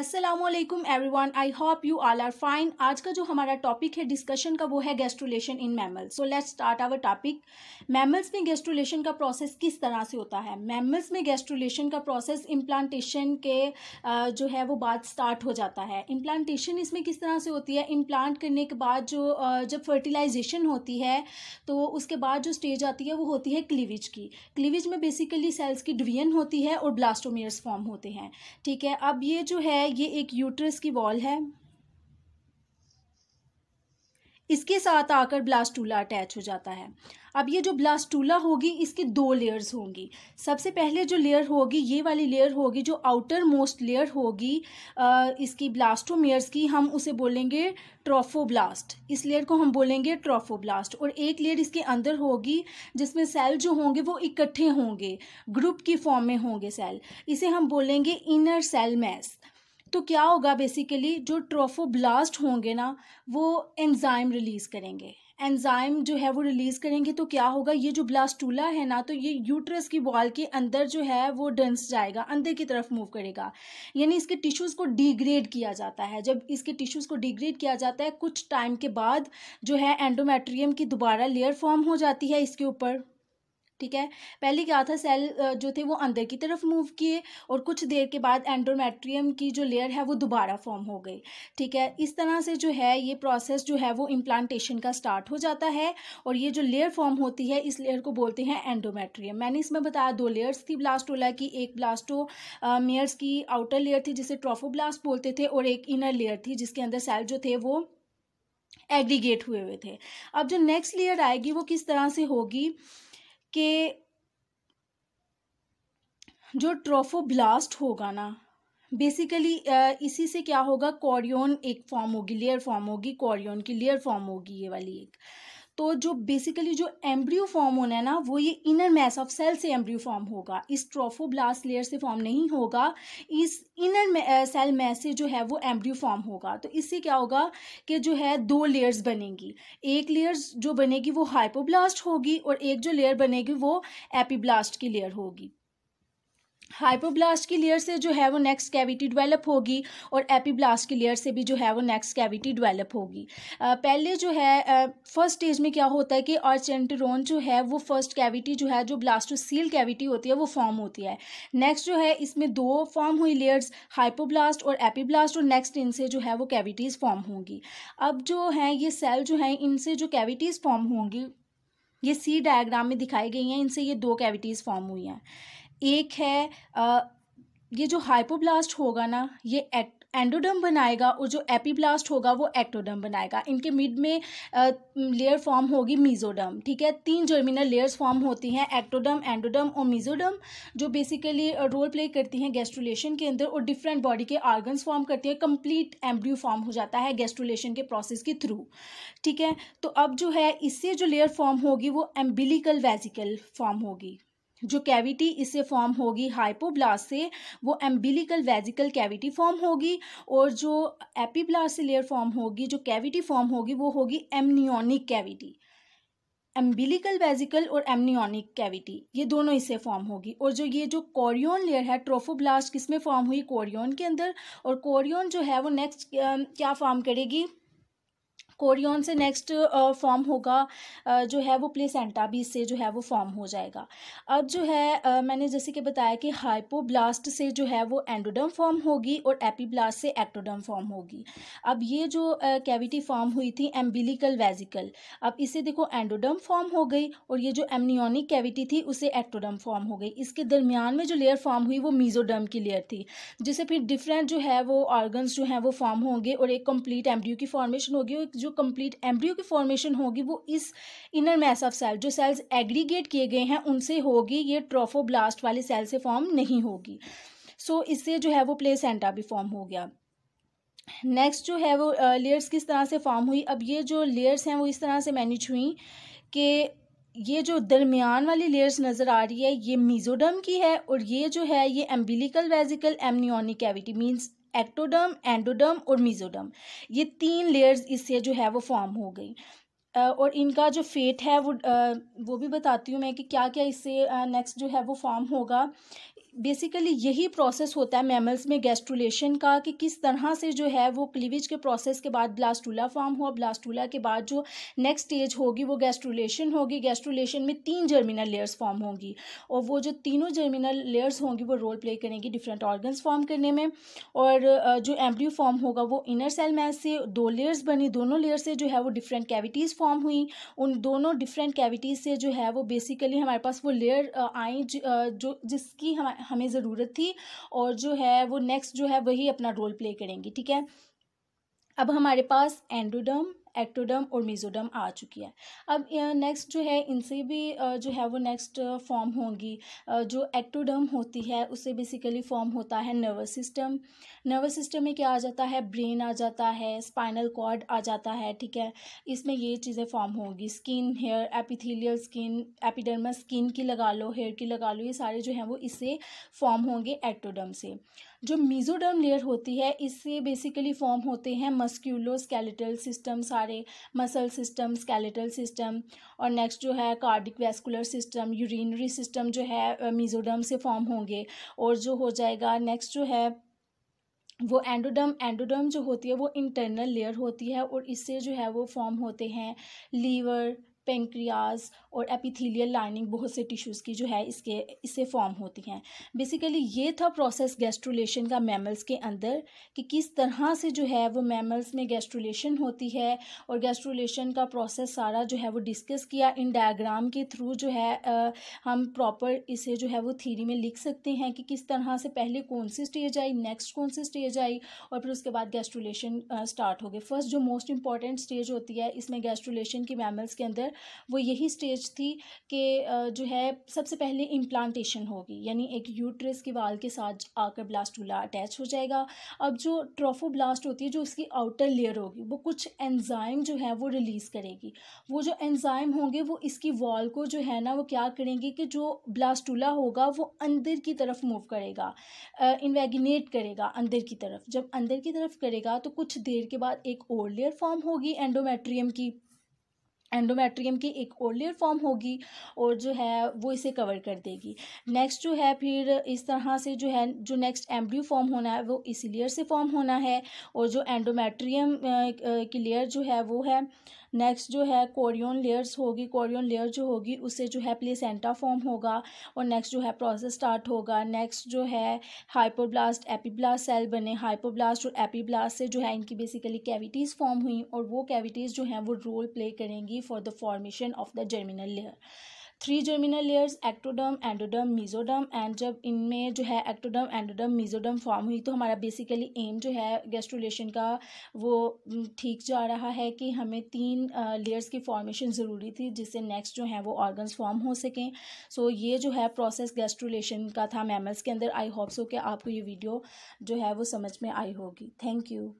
Aslam everyone I hope you all are fine आज का जो हमारा टॉपिक है डिस्कशन का वो है gastrulation in mammals so let's start our topic mammals में गेस्ट्रोलेशन का प्रोसेस किस तरह से होता है मैमल्स में गेस्ट्रोलेशन का प्रोसेस इम्प्लांटेशन के जो है वो बाद स्टार्ट हो जाता है इम्प्लांटेशन इसमें किस तरह से होती है इम्प्लांट करने के बाद जो जब फर्टिलाइजेशन होती है तो उसके बाद जो स्टेज आती है वो होती है क्लीविज की क्लीविज में बेसिकली सेल्स की डिवीजन होती है और ब्लास्टोमियर्स फॉर्म होते हैं ठीक है अब ये जो है ये एक यूट्रस की वॉल है इसके साथ आकर ब्लास्टूला अटैच हो जाता है अब ये जो ब्लास्टूला होगी इसकी दो लेयर्स होंगी सबसे पहले जो लेयर होगी ये वाली लेयर होगी जो आउटर मोस्ट लेयर होगी इसकी ब्लास्टोमेयर्स की हम उसे बोलेंगे ट्रोफोब्लास्ट इस लेयर को हम बोलेंगे ट्रोफोब्लास्ट और एक लेयर इसके अंदर होगी जिसमें सेल जो होंगे वो इकट्ठे होंगे ग्रुप की फॉर्म में होंगे सेल इसे हम बोलेंगे इनर सेल मैस तो क्या होगा बेसिकली जो ट्रोफोब्लास्ट होंगे ना वो एंजाइम रिलीज़ करेंगे एंजाइम जो है वो रिलीज़ करेंगे तो क्या होगा ये जो ब्लास्टूला है ना तो ये यूट्रस की वॉल के अंदर जो है वो डंस जाएगा अंदर की तरफ मूव करेगा यानी इसके टिश्यूज़ को डिग्रेड किया जाता है जब इसके टिश्यूज़ को डिग्रेड किया जाता है कुछ टाइम के बाद जो है एंडोमेट्रियम की दोबारा लेयर फॉर्म हो जाती है इसके ऊपर ठीक है पहले क्या था सेल जो थे वो अंदर की तरफ मूव किए और कुछ देर के बाद एंडोमेट्रियम की जो लेयर है वो दोबारा फॉर्म हो गई ठीक है इस तरह से जो है ये प्रोसेस जो है वो इम्प्लांटेशन का स्टार्ट हो जाता है और ये जो लेयर फॉर्म होती है इस लेयर को बोलते हैं एंडोमेट्रियम मैंने इसमें बताया दो लेयर्स थी ब्लास्टोला की एक ब्लास्टो मेयर्स की आउटर लेयर थी जिसे ट्रोफोब्लास्ट बोलते थे और एक इनर लेयर थी जिसके अंदर सेल जो थे वो एग्रीगेट हुए हुए थे अब जो नेक्स्ट लेयर आएगी वो किस तरह से होगी कि जो ट्रोफोब्लास्ट होगा ना बेसिकली इसी से क्या होगा कॉरियोन एक फॉर्म होगी लेयर फॉर्म होगी कॉरियोन की लेयर फॉर्म होगी ये वाली एक तो जो बेसिकली जो एम्ब्रियो फॉर्म होना है ना वो ये इनर मैस ऑफ सेल से एम्ब्रियो फॉर्म होगा इस ट्रोफोब्लास्ट लेयर से फॉर्म नहीं होगा इस इनर सेल मैस से जो है वो एम्ब्रियो फॉर्म होगा तो इससे क्या होगा कि जो है दो लेयर्स बनेंगी एक लेयर्स जो बनेगी वो हाइपोब्लास्ट होगी और एक जो लेयर बनेगी वो एपीब्लास्ट की लेयर होगी हाइपोब्लास्ट की लेयर से जो है वो नेक्स्ट कैविटी डेवलप होगी और एपीब्लास्ट की लेयर से भी जो है वो नेक्स्ट कैविटी डेवलप होगी पहले जो है फर्स्ट स्टेज में क्या होता है कि आर्चेंटरोन जो है वो फर्स्ट कैविटी जो है जो ब्लास्टोसील कैविटी होती है वो फॉर्म होती है नेक्स्ट जो है इसमें दो फॉर्म हुई लेयर्स हाइपोब्लास्ट और एपीब्लास्ट और नेक्स्ट इनसे जो है वो कैविटीज़ फॉर्म होंगी अब जो है ये सेल जो है इनसे जो कैविटीज़ फॉर्म होंगी ये सी डायग्राम में दिखाई गई हैं इनसे ये दो कैविटीज़ फॉर्म हुई हैं एक है आ, ये जो हाइपोब्लास्ट होगा ना ये एंडोडम बनाएगा और जो एपीब्लास्ट होगा वो एक्टोडम बनाएगा इनके मिड में लेयर फॉर्म होगी मीज़ोडम ठीक है तीन जर्मिनल लेयर्स फॉर्म होती हैं एक्टोडम एंडोडम और मीजोडम जो बेसिकली रोल प्ले करती हैं गेस्ट्रोलेशन के अंदर और डिफरेंट बॉडी के ऑर्गन्स फॉर्म करती हैं कंप्लीट एम्ब्रियो फॉर्म हो जाता है गेस्ट्रोलेशन के प्रोसेस के थ्रू ठीक है तो अब जो है इससे जो लेयर फॉर्म होगी वो एम्बिलिकल वेजिकल फॉर्म होगी जो कैविटी इससे फॉर्म होगी हाइपोब्लास्ट से वो एम्बिलिकल वेजिकल कैविटी फॉर्म होगी और जो एपीब्लास्ट से लेयर फॉर्म होगी जो कैविटी फॉर्म होगी वो होगी एमनियोनिक कैविटी एम्बिलिकल वेजिकल और एमनियोनिक कैविटी ये दोनों इससे फॉर्म होगी और जो ये जो कोरियोन लेयर है ट्रोफोब्लास्ट किसमें फॉर्म हुई कोरियोन के अंदर और कोरियोन जो है वो नेक्स्ट क्या फॉर्म करेगी कोरियन से नेक्स्ट फॉर्म होगा जो है वो प्लेसेंटा भी से जो है वो फॉर्म हो जाएगा अब जो है मैंने जैसे कि बताया कि हाइपोब्लास्ट से जो है वो एंडोडम फॉर्म होगी और एपीब्लास्ट से एक्टोडम फॉर्म होगी अब ये जो कैविटी फॉर्म हुई थी एम्बिलिकल वेजिकल अब इसे देखो एंडोडम फॉर्म हो गई और ये जो एमनियोनिक कैविटी थी उसे एक्टोडम फॉर्म हो गई इसके दरमियान में जो लेयर फॉर्म हुई वो मीजोडर्म की लेयर थी जिसे फिर डिफरेंट जो है वो ऑर्गन्स जो हैं वो फॉर्म होंगे और एक कंप्लीट एम्ब्रियो की फॉर्मेशन होगी और जो कंप्लीट एम्ब्रियो की फॉर्मेशन होगी वो इस इनर मैस ऑफ सेल जो सेल्स एग्रीगेट किए गए हैं उनसे होगी ये ट्रोफोब्लास्ट वाली सेल से फॉर्म नहीं होगी सो so, इससे जो है वो प्लेसेंटा भी फॉर्म हो गया नेक्स्ट जो है वो लेयर्स किस तरह से फॉर्म हुई अब ये जो लेयर्स हैं वो इस तरह से मैनेज हुई कि ये जो दरमियान वाली लेयर्स नज़र आ रही है ये मीजोडम की है और ये जो है ये umbilical vesicle amnionic cavity means ectoderm endoderm और मिजोडर्म ये तीन लेयर्स इससे जो है वो फॉर्म हो गई और इनका जो फेट है वो वो भी बताती हूँ मैं कि क्या क्या इससे नेक्स्ट जो है वो फॉर्म होगा बेसिकली यही प्रोसेस होता है मैमल्स में गैस्ट्रुलेशन का कि किस तरह से जो है वो क्लीवेज के प्रोसेस के बाद ब्लास्टूला फॉर्म हुआ ब्लास्टूला के बाद जो नेक्स्ट स्टेज होगी वो गैस्ट्रुलेशन होगी गैस्ट्रुलेशन में तीन जर्मिनल लेयर्स फॉर्म होंगी और वो जो तीनों जर्मिनल लेयर्स होंगी वो रोल प्ले करेंगी डिफरेंट ऑर्गन्स फॉर्म करने में और जो एम्ब्रियो फॉर्म होगा वो इनर सेल मैस से दो लेयर्स बनी दोनों लेयर से जो है वो डिफरेंट कैविटीज़ फॉर्म हुई उन दोनों डिफरेंट कैविटीज़ से जो है वो बेसिकली हमारे पास वो लेयर आई जो जिसकी हमारे हमें ज़रूरत थी और जो है वो नेक्स्ट जो है वही अपना रोल प्ले करेंगी ठीक है अब हमारे पास एंडोडर्म एक्टोडम और मेजोडम आ चुकी है अब नेक्स्ट जो है इनसे भी जो है वो नेक्स्ट फॉर्म होंगी जो एक्टोडम होती है उससे बेसिकली फॉर्म होता है नर्वस सिस्टम नर्वस सिस्टम में क्या आ जाता है ब्रेन आ जाता है स्पाइनल कॉर्ड आ जाता है ठीक है इसमें ये चीज़ें फॉर्म होंगी skin hair epithelial skin epidermis skin की लगा लो हेयर की लगा लो ये सारे जो हैं वो इससे फॉर्म होंगे एक्टोडम से जो मीजोडर्म लेयर होती है इससे बेसिकली फॉर्म होते हैं मस्क्यूलो स्केलेटल सिस्टम सारे मसल सिस्टम स्केलेटल सिस्टम और नेक्स्ट जो है cardiac vascular system urinary system जो है मीजोडर्म से फॉर्म होंगे और जो हो जाएगा नेक्स्ट जो है वो एंडोडर्म एंडोडर्म जो होती है वो इंटरनल लेयर होती है और इससे जो है वो फॉर्म होते हैं लीवर पेंक्रियाज और एपिथीलियल लाइनिंग बहुत से टिश्यूज़ की जो है इसके इससे फॉर्म होती हैं बेसिकली ये था प्रोसेस गैस्ट्रोलेशन का मैमल्स के अंदर कि किस तरह से जो है वो मैमल्स में गैस्ट्रोलेशन होती है और गैस्ट्रोलेशन का प्रोसेस सारा जो है वो डिस्कस किया इन डायग्राम के थ्रू जो है आ, हम प्रॉपर इसे जो है वो थीरी में लिख सकते हैं कि किस तरह से पहले कौन सी स्टेज आई नेक्स्ट कौन सी स्टेज आई और फिर उसके बाद गैस्ट्रोलेशन स्टार्ट हो गए फर्स्ट जो मोस्ट इंपॉर्टेंट स्टेज होती है इसमें गैस्ट्रोलेशन की मैमल्स के अंदर वो यही स्टेज थी कि जो है सबसे पहले इम्प्लांटेशन होगी यानी एक यूट्रस के वाल के साथ आकर ब्लास्टूला अटैच हो जाएगा अब जो ट्रोफो ब्लास्ट होती है जो उसकी आउटर लेयर होगी वो कुछ एंजाइम जो है वो रिलीज़ करेगी वो जो एंजाइम होंगे वो इसकी वॉल को जो है ना वो क्या करेंगे कि जो ब्लास्टूला होगा वो अंदर की तरफ मूव करेगा इन्वेगिनेट करेगा अंदर की तरफ जब अंदर की तरफ करेगा तो कुछ देर के बाद एक और लेयर फॉर्म होगी एंडोमेट्रियम की एंडोमेट्रियम की एक ओरलियर फॉर्म होगी और जो है वो इसे कवर कर देगी नेक्स्ट जो है फिर इस तरह से जो है जो नेक्स्ट एम्ब्रियो फॉर्म होना है वो इसी लेयर से फॉर्म होना है और जो एंडोमेट्रियम की लेयर जो है वो है नेक्स्ट जो है कोरियन लेयर्स होगी कोरियन लेयर जो होगी उससे जो है प्लेसेंटा फॉर्म होगा और नेक्स्ट जो है प्रोसेस स्टार्ट होगा नेक्स्ट जो है हाइपोब्लास्ट एपीब्लास्ट सेल बने हाइपोब्लास्ट और एपीब्लास्ट से जो है इनकी बेसिकली कैविटीज़ फॉर्म हुई और वो कैविटीज़ जो हैं वो रोल प्ले करेंगी necessary for the formation of the germinal layer three germinal layers ectoderm endoderm mesoderm and जब इनमें जो है एक्टोडम एंडोडम मिजोडम फॉर्म हुई तो हमारा बेसिकली एम जो है गेस्ट्रोलेशन का वो ठीक जा रहा है कि हमें तीन लेयर्स की फॉर्मेशन ज़रूरी थी जिससे नेक्स्ट जो है वो ऑर्गन्स फॉर्म हो सकें सो so, ये जो है प्रोसेस गेस्ट्रोलेशन का था मैमल्स के अंदर आई होप सो कि आपको ये वीडियो जो है वो समझ में आई होगी थैंक यू